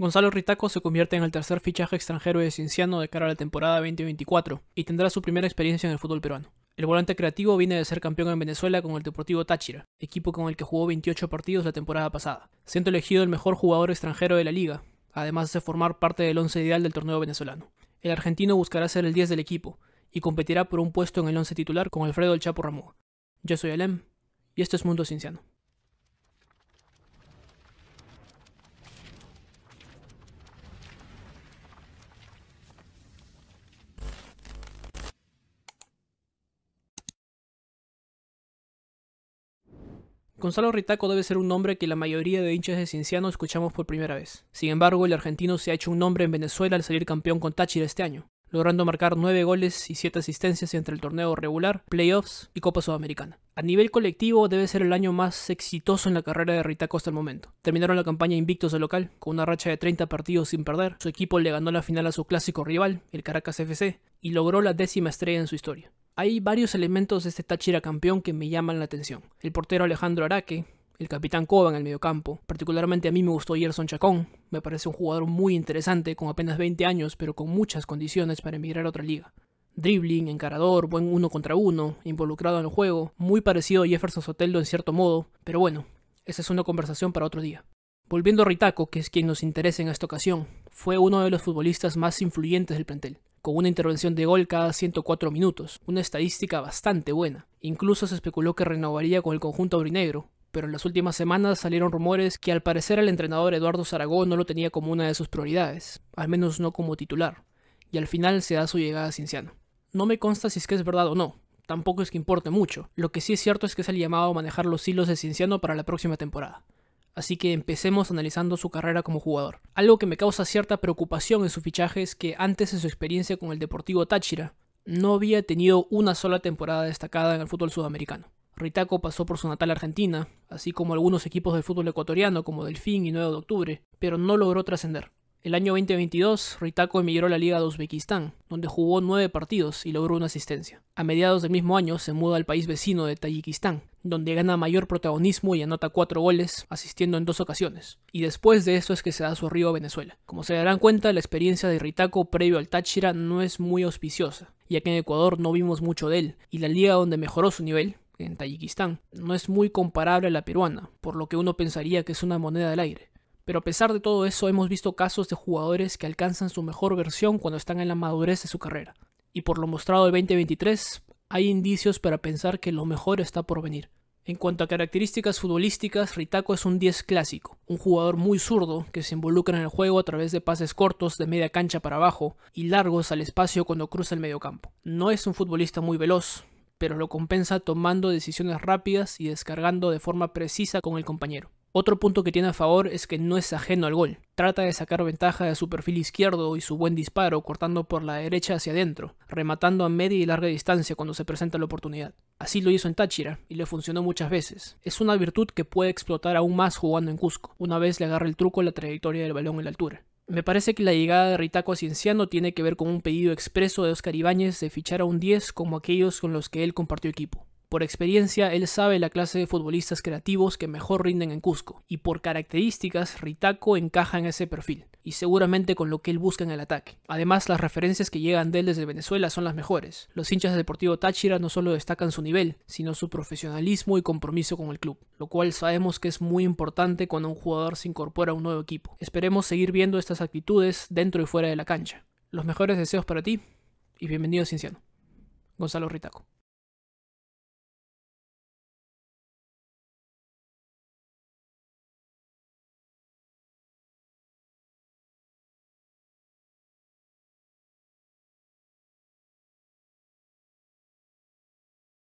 Gonzalo Ritaco se convierte en el tercer fichaje extranjero de Cienciano de cara a la temporada 2024 y tendrá su primera experiencia en el fútbol peruano. El volante creativo viene de ser campeón en Venezuela con el Deportivo Táchira, equipo con el que jugó 28 partidos la temporada pasada, siendo elegido el mejor jugador extranjero de la liga, además de formar parte del once ideal del torneo venezolano. El argentino buscará ser el 10 del equipo y competirá por un puesto en el once titular con Alfredo El Chapo Ramón. Yo soy Alem y esto es Mundo Cienciano. Gonzalo Ritaco debe ser un nombre que la mayoría de hinchas de Cienciano escuchamos por primera vez. Sin embargo, el argentino se ha hecho un nombre en Venezuela al salir campeón con Táchira este año, logrando marcar 9 goles y 7 asistencias entre el torneo regular, playoffs y Copa Sudamericana. A nivel colectivo debe ser el año más exitoso en la carrera de Ritaco hasta el momento. Terminaron la campaña invictos de local, con una racha de 30 partidos sin perder, su equipo le ganó la final a su clásico rival, el Caracas FC, y logró la décima estrella en su historia. Hay varios elementos de este Táchira campeón que me llaman la atención. El portero Alejandro Araque, el capitán Coba en el mediocampo. Particularmente a mí me gustó Gerson Chacón, me parece un jugador muy interesante con apenas 20 años pero con muchas condiciones para emigrar a otra liga. Dribbling, encarador, buen uno contra uno, involucrado en el juego, muy parecido a Jefferson Soteldo en cierto modo, pero bueno, esa es una conversación para otro día. Volviendo a Ritaco, que es quien nos interesa en esta ocasión, fue uno de los futbolistas más influyentes del plantel con una intervención de gol cada 104 minutos, una estadística bastante buena. Incluso se especuló que renovaría con el conjunto aurinegro, pero en las últimas semanas salieron rumores que al parecer el entrenador Eduardo Zaragoza no lo tenía como una de sus prioridades, al menos no como titular, y al final se da su llegada a Cinciano No me consta si es que es verdad o no, tampoco es que importe mucho, lo que sí es cierto es que es el llamado a manejar los hilos de Cinciano para la próxima temporada. Así que empecemos analizando su carrera como jugador. Algo que me causa cierta preocupación en su fichaje es que antes de su experiencia con el Deportivo Táchira, no había tenido una sola temporada destacada en el fútbol sudamericano. Ritaco pasó por su natal Argentina, así como algunos equipos del fútbol ecuatoriano como Delfín y 9 de Octubre, pero no logró trascender. El año 2022, Ritako emigró a la Liga de Uzbekistán, donde jugó nueve partidos y logró una asistencia. A mediados del mismo año se muda al país vecino de Tayikistán, donde gana mayor protagonismo y anota cuatro goles, asistiendo en dos ocasiones. Y después de eso es que se da su arribo a Venezuela. Como se darán cuenta, la experiencia de Ritako previo al Táchira no es muy auspiciosa, ya que en Ecuador no vimos mucho de él, y la liga donde mejoró su nivel, en Tayikistán, no es muy comparable a la peruana, por lo que uno pensaría que es una moneda del aire. Pero a pesar de todo eso, hemos visto casos de jugadores que alcanzan su mejor versión cuando están en la madurez de su carrera. Y por lo mostrado del 2023, hay indicios para pensar que lo mejor está por venir. En cuanto a características futbolísticas, Ritaco es un 10 clásico, un jugador muy zurdo que se involucra en el juego a través de pases cortos de media cancha para abajo y largos al espacio cuando cruza el mediocampo. No es un futbolista muy veloz, pero lo compensa tomando decisiones rápidas y descargando de forma precisa con el compañero. Otro punto que tiene a favor es que no es ajeno al gol. Trata de sacar ventaja de su perfil izquierdo y su buen disparo cortando por la derecha hacia adentro, rematando a media y larga distancia cuando se presenta la oportunidad. Así lo hizo en Táchira y le funcionó muchas veces. Es una virtud que puede explotar aún más jugando en Cusco, una vez le agarra el truco la trayectoria del balón en la altura. Me parece que la llegada de Ritaco a Cienciano tiene que ver con un pedido expreso de Oscar Ibáñez de fichar a un 10 como aquellos con los que él compartió equipo. Por experiencia, él sabe la clase de futbolistas creativos que mejor rinden en Cusco, y por características, Ritaco encaja en ese perfil, y seguramente con lo que él busca en el ataque. Además, las referencias que llegan de él desde Venezuela son las mejores. Los hinchas de Deportivo Táchira no solo destacan su nivel, sino su profesionalismo y compromiso con el club, lo cual sabemos que es muy importante cuando un jugador se incorpora a un nuevo equipo. Esperemos seguir viendo estas actitudes dentro y fuera de la cancha. Los mejores deseos para ti, y bienvenido Cienciano. Gonzalo Ritaco.